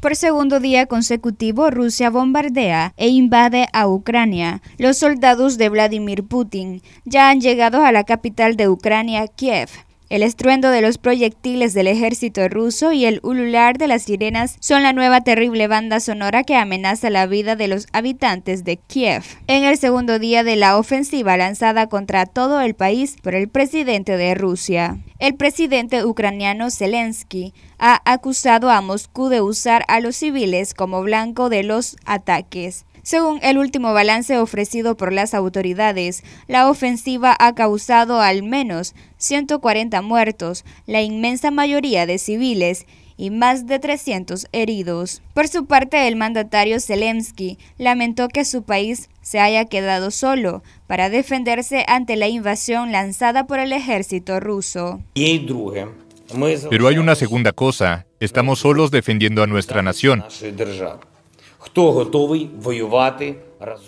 Por segundo día consecutivo, Rusia bombardea e invade a Ucrania. Los soldados de Vladimir Putin ya han llegado a la capital de Ucrania, Kiev. El estruendo de los proyectiles del ejército ruso y el ulular de las sirenas son la nueva terrible banda sonora que amenaza la vida de los habitantes de Kiev. En el segundo día de la ofensiva lanzada contra todo el país por el presidente de Rusia, el presidente ucraniano Zelensky ha acusado a Moscú de usar a los civiles como blanco de los ataques. Según el último balance ofrecido por las autoridades, la ofensiva ha causado al menos 140 muertos, la inmensa mayoría de civiles, y más de 300 heridos. Por su parte, el mandatario Zelensky lamentó que su país se haya quedado solo para defenderse ante la invasión lanzada por el ejército ruso. Pero hay una segunda cosa, estamos solos defendiendo a nuestra nación.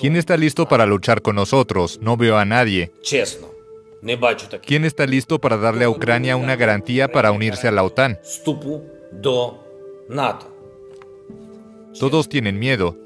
¿Quién está listo para luchar con nosotros? No veo a nadie. ¿Quién está listo para darle a Ucrania una garantía para unirse a la OTAN? Todos tienen miedo.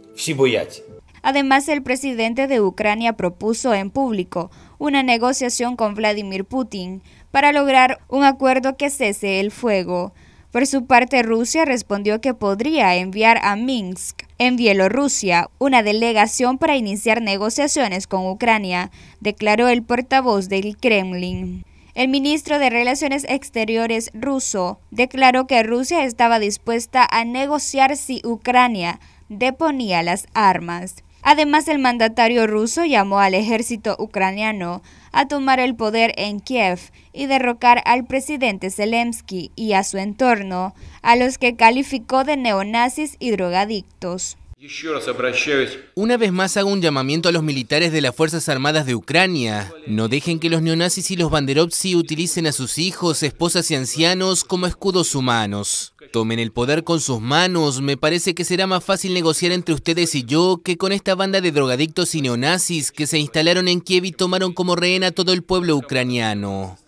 Además, el presidente de Ucrania propuso en público una negociación con Vladimir Putin para lograr un acuerdo que cese el fuego. Por su parte, Rusia respondió que podría enviar a Minsk, en Bielorrusia, una delegación para iniciar negociaciones con Ucrania, declaró el portavoz del Kremlin. El ministro de Relaciones Exteriores ruso declaró que Rusia estaba dispuesta a negociar si Ucrania deponía las armas. Además, el mandatario ruso llamó al ejército ucraniano a tomar el poder en Kiev y derrocar al presidente Zelensky y a su entorno, a los que calificó de neonazis y drogadictos. Una vez más hago un llamamiento a los militares de las Fuerzas Armadas de Ucrania. No dejen que los neonazis y los banderovtsi utilicen a sus hijos, esposas y ancianos como escudos humanos tomen el poder con sus manos. Me parece que será más fácil negociar entre ustedes y yo que con esta banda de drogadictos y neonazis que se instalaron en Kiev y tomaron como rehén a todo el pueblo ucraniano.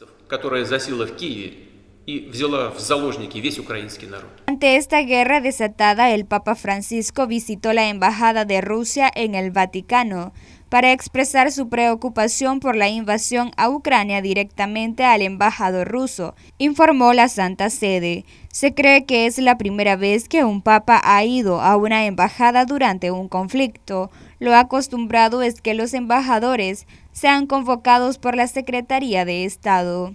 Ante esta guerra desatada, el Papa Francisco visitó la Embajada de Rusia en el Vaticano para expresar su preocupación por la invasión a Ucrania directamente al embajador ruso, informó la Santa Sede. Se cree que es la primera vez que un papa ha ido a una embajada durante un conflicto. Lo acostumbrado es que los embajadores sean convocados por la Secretaría de Estado.